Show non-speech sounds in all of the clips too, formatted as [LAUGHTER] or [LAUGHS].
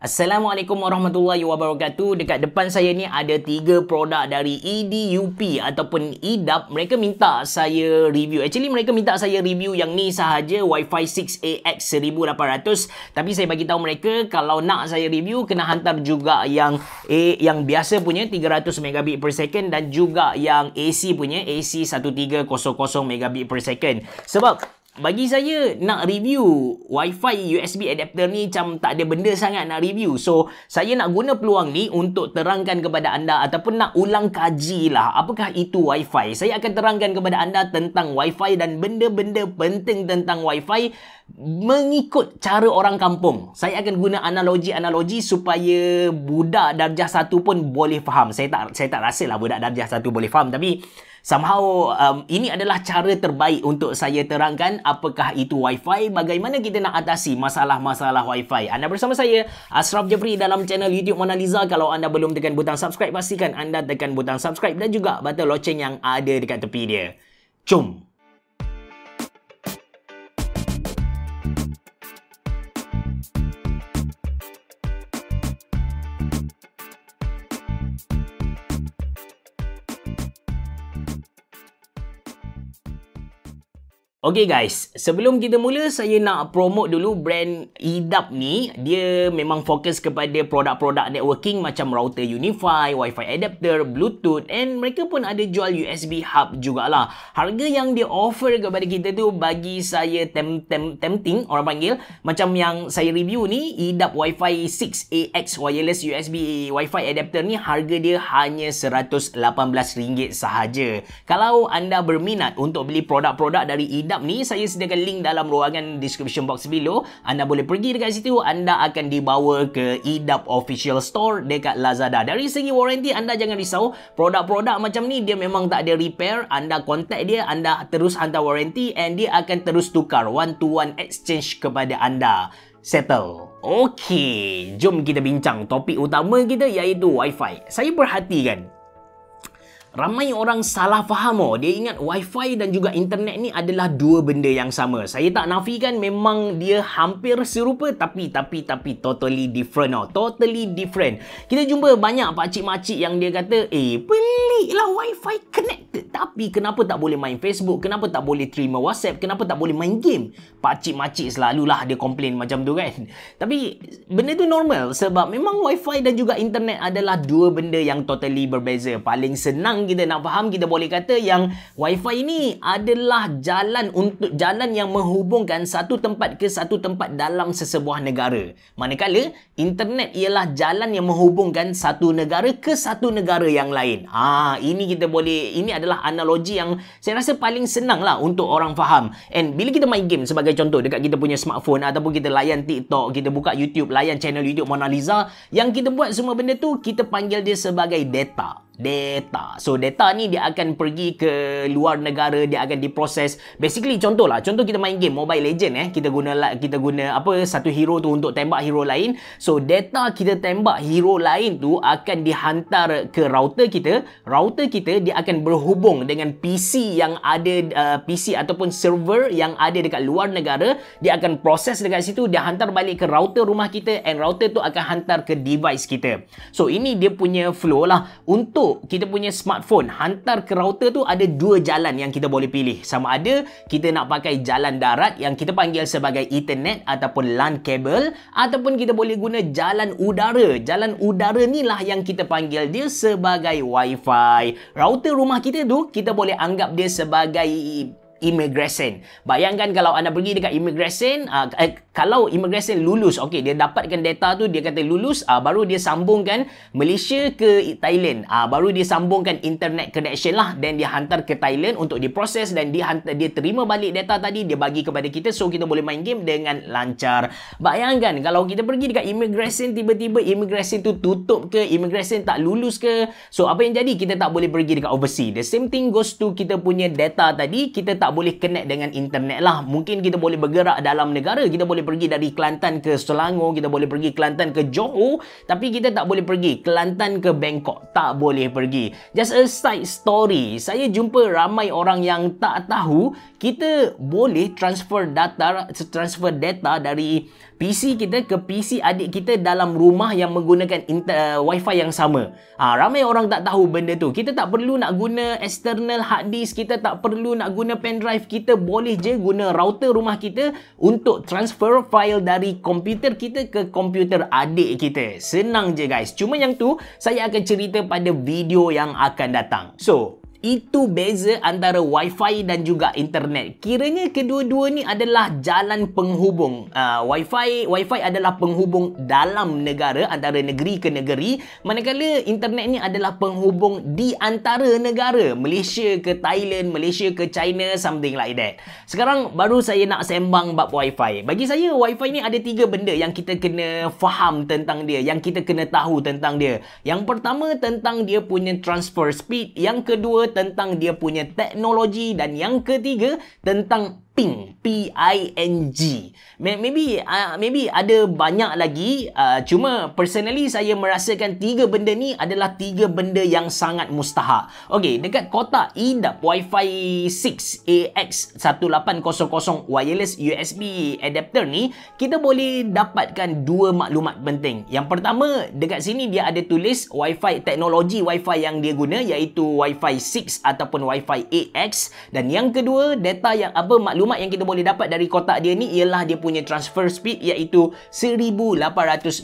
Assalamualaikum warahmatullahi wabarakatuh. Dekat depan saya ni ada tiga produk dari EDUP ataupun EDUP. Mereka minta saya review. Actually mereka minta saya review yang ni sahaja Wi-Fi 6AX 1800. Tapi saya bagi tahu mereka kalau nak saya review kena hantar juga yang A, yang biasa punya 300 megabit per second dan juga yang AC punya AC 1300 megabit per second. Sebab bagi saya nak review Wi-Fi USB adapter ni macam tak ada benda sangat nak review. So, saya nak guna peluang ni untuk terangkan kepada anda ataupun nak ulang kaji lah apakah itu Wi-Fi. Saya akan terangkan kepada anda tentang Wi-Fi dan benda-benda penting tentang Wi-Fi mengikut cara orang kampung. Saya akan guna analogi-analogi supaya budak darjah satu pun boleh faham. Saya tak saya tak rasa lah budak darjah satu boleh faham tapi somehow um, ini adalah cara terbaik untuk saya terangkan apakah itu wifi bagaimana kita nak atasi masalah-masalah wifi anda bersama saya Asraf Jafri dalam channel YouTube Mona Lisa kalau anda belum tekan butang subscribe pastikan anda tekan butang subscribe dan juga butang loceng yang ada dekat tepi dia jom Okay guys, sebelum kita mula saya nak promote dulu brand Idap ni. Dia memang fokus kepada produk-produk networking macam router Unify, WiFi adapter, Bluetooth and mereka pun ada jual USB hub jugalah. Harga yang dia offer kepada kita tu bagi saya tempting orang panggil macam yang saya review ni Idap Wi-Fi 6AX wireless USB Wi-Fi adapter ni harga dia hanya RM118 sahaja. Kalau anda berminat untuk beli produk-produk dari Idap sedap ni saya sediakan link dalam ruangan description box below anda boleh pergi dekat situ anda akan dibawa ke Edap official store dekat Lazada dari segi warranty anda jangan risau produk-produk macam ni dia memang tak ada repair anda contact dia anda terus hantar warranty and dia akan terus tukar one to one exchange kepada anda settle Okey, jom kita bincang topik utama kita iaitu Wi-Fi. Saya perhatikan Ramai orang salah faham oh. Dia ingat wifi dan juga internet ni adalah dua benda yang sama. Saya tak nafikan memang dia hampir serupa tapi tapi tapi totally different oh. Totally different. Kita jumpa banyak pakcik-makcik yang dia kata eh peliklah wifi connected tapi kenapa tak boleh main Facebook? Kenapa tak boleh terima WhatsApp? Kenapa tak boleh main game? Pakcik-makcik selalulah dia komplain macam tu kan. Tapi benda tu normal sebab memang wifi dan juga internet adalah dua benda yang totally berbeza. Paling senang senang kita nak faham kita boleh kata yang wifi ini adalah jalan untuk jalan yang menghubungkan satu tempat ke satu tempat dalam sesebuah negara manakala internet ialah jalan yang menghubungkan satu negara ke satu negara yang lain ah ini kita boleh ini adalah analogi yang saya rasa paling senang lah untuk orang faham and bila kita main game sebagai contoh dekat kita punya smartphone ataupun kita layan TikTok kita buka YouTube layan channel YouTube Mona Lisa yang kita buat semua benda tu kita panggil dia sebagai data data. So data ni dia akan pergi ke luar negara, dia akan diproses. Basically contohlah, contoh kita main game Mobile Legend eh, kita guna kita guna apa satu hero tu untuk tembak hero lain. So data kita tembak hero lain tu akan dihantar ke router kita. Router kita dia akan berhubung dengan PC yang ada uh, PC ataupun server yang ada dekat luar negara, dia akan proses dekat situ, dia hantar balik ke router rumah kita and router tu akan hantar ke device kita. So ini dia punya flow lah untuk untuk kita punya smartphone hantar ke router tu ada dua jalan yang kita boleh pilih sama ada kita nak pakai jalan darat yang kita panggil sebagai ethernet ataupun LAN cable ataupun kita boleh guna jalan udara jalan udara ni lah yang kita panggil dia sebagai wifi router rumah kita tu kita boleh anggap dia sebagai immigration. Bayangkan kalau anda pergi dekat immigration, uh, ah, eh, kalau immigration lulus, okey dia dapatkan data tu, dia kata lulus, uh, baru dia sambungkan Malaysia ke Thailand. Uh, baru dia sambungkan internet connection lah dan dia hantar ke Thailand untuk diproses dan dia hantar, dia terima balik data tadi, dia bagi kepada kita so kita boleh main game dengan lancar. Bayangkan kalau kita pergi dekat immigration tiba-tiba immigration tu tutup ke, immigration tak lulus ke. So apa yang jadi? Kita tak boleh pergi dekat overseas. The same thing goes to kita punya data tadi, kita tak tak boleh connect dengan internet lah. Mungkin kita boleh bergerak dalam negara. Kita boleh pergi dari Kelantan ke Selangor. Kita boleh pergi Kelantan ke Johor. Tapi kita tak boleh pergi Kelantan ke Bangkok. Tak boleh pergi. Just a side story. Saya jumpa ramai orang yang tak tahu kita boleh transfer data transfer data dari PC kita ke PC adik kita dalam rumah yang menggunakan inter, uh, wifi yang sama. Ha, ramai orang tak tahu benda tu. Kita tak perlu nak guna external hard disk. Kita tak perlu nak guna pen drive kita boleh je guna router rumah kita untuk transfer file dari komputer kita ke komputer adik kita. Senang je guys. Cuma yang tu saya akan cerita pada video yang akan datang. So, itu beza antara Wi-Fi dan juga internet. Kiranya kedua-dua ni adalah jalan penghubung. Uh, Wi-Fi Wi-Fi adalah penghubung dalam negara antara negeri ke negeri, manakala internet ni adalah penghubung di antara negara, Malaysia ke Thailand, Malaysia ke China, something like that. Sekarang baru saya nak sembang bab Wi-Fi. Bagi saya Wi-Fi ni ada tiga benda yang kita kena faham tentang dia, yang kita kena tahu tentang dia. Yang pertama tentang dia punya transfer speed, yang kedua tentang dia punya teknologi dan yang ketiga tentang ping hmm. p i n g maybe uh, maybe ada banyak lagi uh, cuma personally saya merasakan tiga benda ni adalah tiga benda yang sangat mustahak okey dekat kota edap wifi 6 ax 1800 wireless usb adapter ni kita boleh dapatkan dua maklumat penting yang pertama dekat sini dia ada tulis wifi teknologi wifi yang dia guna iaitu wifi 6 ataupun wifi ax dan yang kedua data yang apa maklumat maklumat yang kita boleh dapat dari kotak dia ni ialah dia punya transfer speed iaitu 1800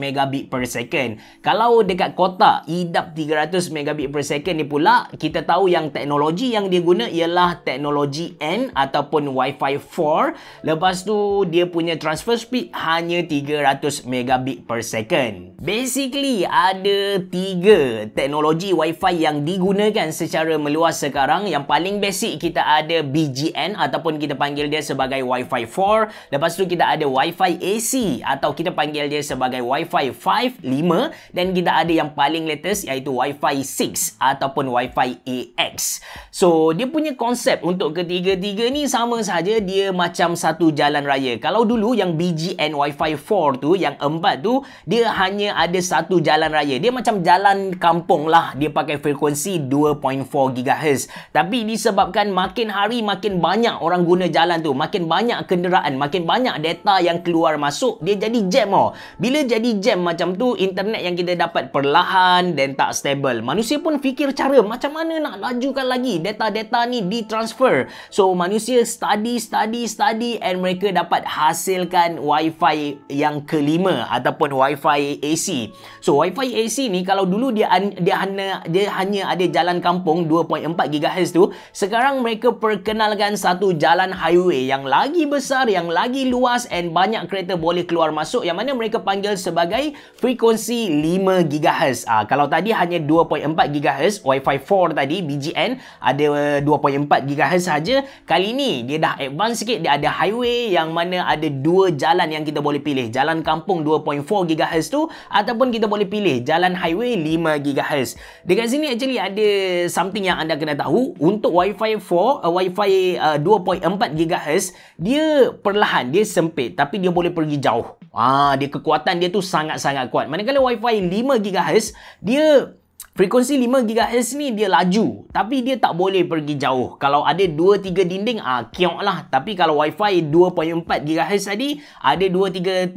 megabit per second. Kalau dekat kotak IDAP 300 megabit per second ni pula, kita tahu yang teknologi yang dia guna ialah teknologi N ataupun Wi-Fi 4. Lepas tu dia punya transfer speed hanya 300 megabit per second. Basically ada tiga teknologi Wi-Fi yang digunakan secara meluas sekarang. Yang paling basic kita ada BGN ataupun kita panggil panggil dia sebagai Wi-Fi 4. Lepas tu kita ada Wi-Fi AC atau kita panggil dia sebagai Wi-Fi 5, 5 dan kita ada yang paling latest iaitu Wi-Fi 6 ataupun Wi-Fi AX. So dia punya konsep untuk ketiga-tiga ni sama saja dia macam satu jalan raya. Kalau dulu yang BGN Wi-Fi 4 tu yang empat tu dia hanya ada satu jalan raya. Dia macam jalan kampung lah. Dia pakai frekuensi 2.4 GHz. Tapi disebabkan makin hari makin banyak orang guna jalan jalan tu makin banyak kenderaan makin banyak data yang keluar masuk dia jadi jam oh. bila jadi jam macam tu internet yang kita dapat perlahan dan tak stable manusia pun fikir cara macam mana nak lajukan lagi data-data ni ditransfer so manusia study study study and mereka dapat hasilkan wifi yang kelima ataupun wifi AC so wifi AC ni kalau dulu dia dia hanya dia hanya ada jalan kampung 2.4 GHz tu sekarang mereka perkenalkan satu jalan highway freeway yang lagi besar, yang lagi luas and banyak kereta boleh keluar masuk yang mana mereka panggil sebagai frekuensi 5GHz. ha, ah, kalau tadi hanya 2.4GHz, Wi-Fi 4 tadi, BGN ada 2.4GHz saja. Kali ini dia dah advance sikit, dia ada highway yang mana ada dua jalan yang kita boleh pilih. Jalan kampung 2.4GHz tu ataupun kita boleh pilih jalan highway 5GHz. Dekat sini actually ada something yang anda kena tahu untuk Wi-Fi 4, uh, eh, Wi-Fi uh, eh, 2.4GHz MHz dia perlahan dia sempit tapi dia boleh pergi jauh ah dia kekuatan dia tu sangat-sangat kuat manakala Wi-Fi 5 GHz dia Frekuensi 5 GHz ni dia laju tapi dia tak boleh pergi jauh. Kalau ada 2 3 dinding ah kiok lah. Tapi kalau Wi-Fi 2.4 GHz tadi ada 2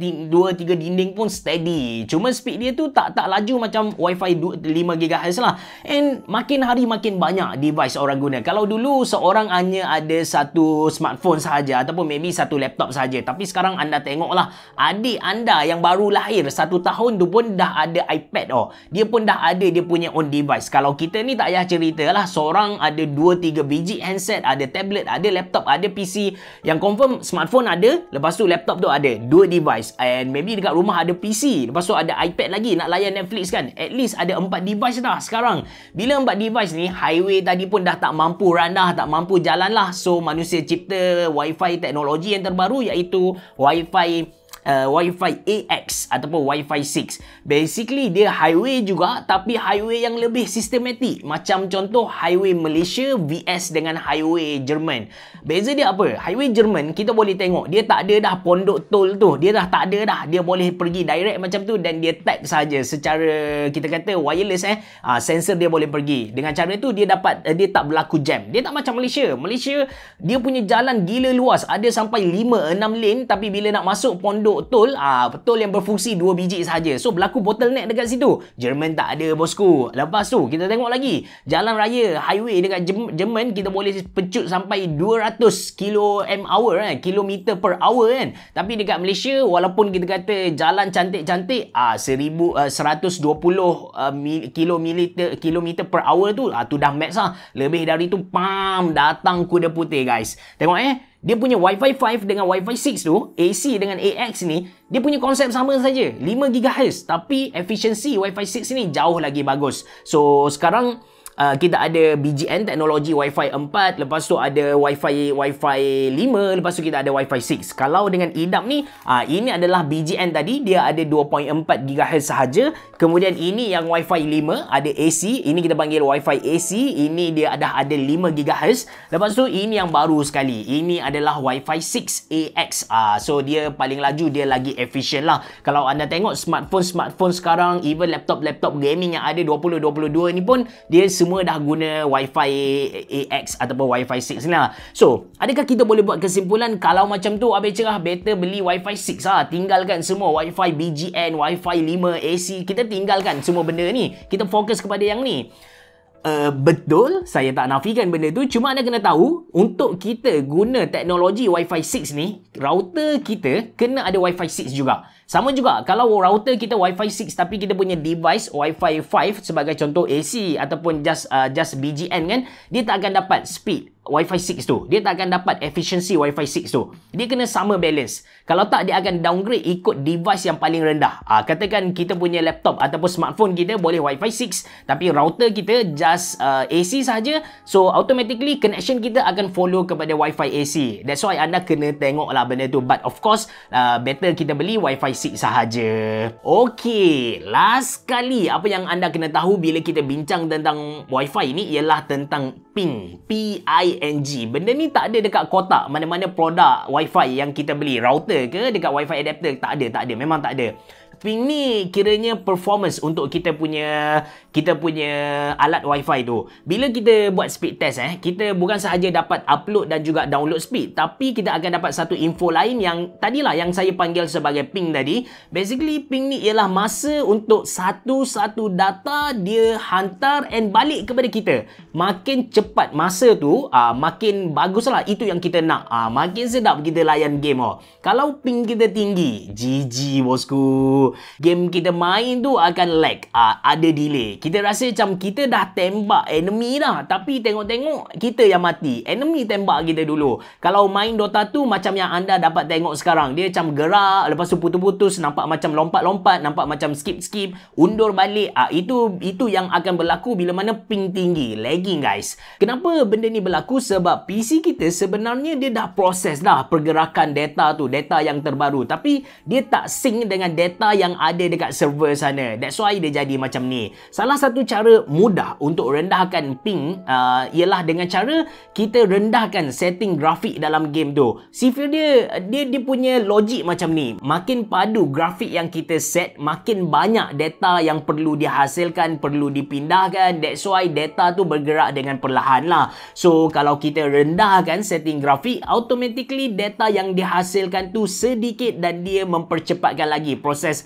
3 2 3 dinding pun steady. Cuma speed dia tu tak tak laju macam WiFi fi 2, 5 GHz lah. And makin hari makin banyak device orang guna. Kalau dulu seorang hanya ada satu smartphone saja, ataupun maybe satu laptop saja. Tapi sekarang anda tengoklah adik anda yang baru lahir satu tahun tu pun dah ada iPad oh. Dia pun dah ada dia pun punya on device. Kalau kita ni tak payah cerita lah, seorang ada 2-3 biji handset, ada tablet, ada laptop, ada PC, yang confirm smartphone ada, lepas tu laptop tu ada, dua device. And maybe dekat rumah ada PC, lepas tu ada iPad lagi, nak layan Netflix kan? At least ada 4 device dah sekarang. Bila 4 device ni, highway tadi pun dah tak mampu run dah, tak mampu jalan lah. So, manusia cipta WiFi teknologi yang terbaru iaitu WiFi uh, Wi-Fi AX ataupun Wi-Fi 6. Basically dia highway juga tapi highway yang lebih sistematik. Macam contoh highway Malaysia VS dengan highway Jerman. Beza dia apa? Highway Jerman kita boleh tengok dia tak ada dah pondok tol tu. Dia dah tak ada dah. Dia boleh pergi direct macam tu dan dia tap saja secara kita kata wireless eh. Ha, sensor dia boleh pergi. Dengan cara tu dia dapat uh, dia tak berlaku jam. Dia tak macam Malaysia. Malaysia dia punya jalan gila luas. Ada sampai 5 6 lane tapi bila nak masuk pondok untuk tol ah betul yang berfungsi dua biji saja. So berlaku bottleneck dekat situ. Jerman tak ada bosku. Lepas tu kita tengok lagi jalan raya highway dekat Jerman kita boleh pecut sampai 200 m hour kan, kilometer per hour kan. Tapi dekat Malaysia walaupun kita kata jalan cantik-cantik ah 1000 uh, 120 kilometer kilometer per hour tu ah tu dah max lah. Lebih dari tu pam datang kuda putih guys. Tengok eh dia punya Wi-Fi 5 dengan Wi-Fi 6 tu, AC dengan AX ni, dia punya konsep sama saja, 5 GHz. Tapi efisiensi Wi-Fi 6 ni jauh lagi bagus. So sekarang Ah, kita ada BGN teknologi Wi-Fi 4 lepas tu ada Wi-Fi Wi-Fi 5 lepas tu kita ada Wi-Fi 6 kalau dengan idap e ni uh, ini adalah BGN tadi dia ada 2.4 GHz sahaja kemudian ini yang Wi-Fi 5 ada AC ini kita panggil Wi-Fi AC ini dia dah ada 5 GHz lepas tu ini yang baru sekali ini adalah Wi-Fi 6 AX uh, ah, so dia paling laju dia lagi efisien lah kalau anda tengok smartphone-smartphone sekarang even laptop-laptop gaming yang ada 2022 ni pun dia semua dah guna Wi-Fi AX ataupun Wi-Fi 6 lah. So, adakah kita boleh buat kesimpulan kalau macam tu Abang Cerah better beli Wi-Fi 6 lah. Tinggalkan semua Wi-Fi BGN, Wi-Fi 5, AC. Kita tinggalkan semua benda ni. Kita fokus kepada yang ni. Uh, betul, saya tak nafikan benda tu. Cuma anda kena tahu, untuk kita guna teknologi Wi-Fi 6 ni, router kita kena ada Wi-Fi 6 juga. Sama juga kalau router kita Wi-Fi 6 tapi kita punya device Wi-Fi 5 sebagai contoh AC ataupun just uh, just BGN kan, dia tak akan dapat speed Wi-Fi 6 tu. Dia tak akan dapat efficiency Wi-Fi 6 tu. Dia kena sama balance. Kalau tak, dia akan downgrade ikut device yang paling rendah. Uh, katakan kita punya laptop ataupun smartphone kita boleh Wi-Fi 6 tapi router kita just uh, AC saja, So, automatically connection kita akan follow kepada Wi-Fi AC. That's why anda kena tengok lah benda tu. But of course, uh, better kita beli Wi-Fi basic sahaja. Okey, last kali apa yang anda kena tahu bila kita bincang tentang Wi-Fi ni ialah tentang ping, P I N G. Benda ni tak ada dekat kotak mana-mana produk Wi-Fi yang kita beli, router ke, dekat Wi-Fi adapter, tak ada, tak ada, memang tak ada ini kiranya performance untuk kita punya kita punya alat wifi tu bila kita buat speed test eh kita bukan sahaja dapat upload dan juga download speed tapi kita akan dapat satu info lain yang tadilah yang saya panggil sebagai ping tadi basically ping ni ialah masa untuk satu-satu data dia hantar and balik kepada kita makin cepat masa tu uh, makin bagus lah itu yang kita nak uh, makin sedap kita layan game oh. kalau ping kita tinggi GG bosku game kita main tu akan lag uh, ada delay kita rasa macam kita dah tembak enemy dah tapi tengok-tengok kita yang mati enemy tembak kita dulu kalau main Dota tu macam yang anda dapat tengok sekarang dia macam gerak lepas tu putus-putus nampak macam lompat-lompat nampak macam skip-skip undur balik uh, itu itu yang akan berlaku bila mana ping tinggi lagging guys kenapa benda ni berlaku sebab PC kita sebenarnya dia dah proses dah pergerakan data tu data yang terbaru tapi dia tak sync dengan data yang ada dekat server sana. That's why dia jadi macam ni. Salah satu cara mudah untuk rendahkan ping uh, ialah dengan cara kita rendahkan setting grafik dalam game tu. Sifir dia, dia dia punya logik macam ni. Makin padu grafik yang kita set, makin banyak data yang perlu dihasilkan, perlu dipindahkan. That's why data tu bergerak dengan perlahan lah. So, kalau kita rendahkan setting grafik, automatically data yang dihasilkan tu sedikit dan dia mempercepatkan lagi proses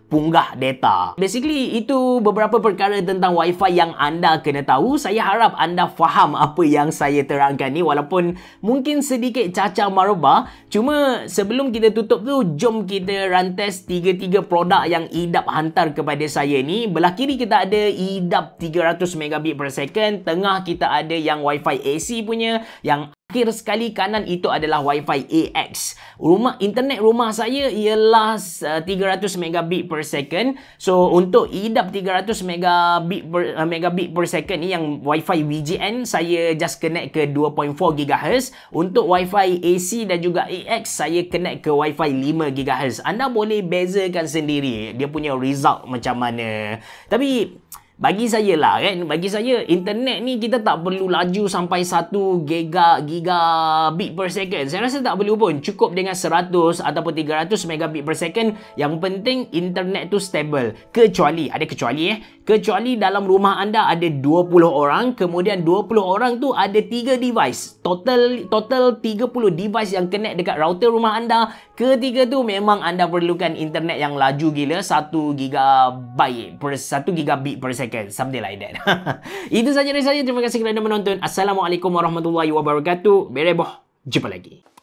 punggah data. Basically, itu beberapa perkara tentang WiFi yang anda kena tahu. Saya harap anda faham apa yang saya terangkan ni walaupun mungkin sedikit cacar marubah. Cuma sebelum kita tutup tu, jom kita run test tiga-tiga produk yang IDAP hantar kepada saya ni. Belah kiri kita ada IDAP 300 megabit per second. Tengah kita ada yang WiFi AC punya. Yang akhir sekali kanan itu adalah WiFi AX. Rumah internet rumah saya ialah 300 eh, megabit per per second. So untuk idap e 300 megabit per uh, megabit per second ni yang WiFi fi VGN saya just connect ke 2.4 gigahertz Untuk WiFi AC dan juga AX saya connect ke WiFi 5 gigahertz. Anda boleh bezakan sendiri dia punya result macam mana. Tapi bagi saya lah kan bagi saya internet ni kita tak perlu laju sampai 1 giga gigabit per second saya rasa tak perlu pun cukup dengan 100 ataupun 300 megabit per second yang penting internet tu stable kecuali ada kecuali eh kecuali dalam rumah anda ada 20 orang kemudian 20 orang tu ada 3 device total total 30 device yang connect dekat router rumah anda ketiga tu memang anda perlukan internet yang laju gila 1 gigabyte per 1 gigabit per second kan something like that [LAUGHS] itu saja dari saya terima kasih kerana menonton assalamualaikum warahmatullahi wabarakatuh bereboh jumpa lagi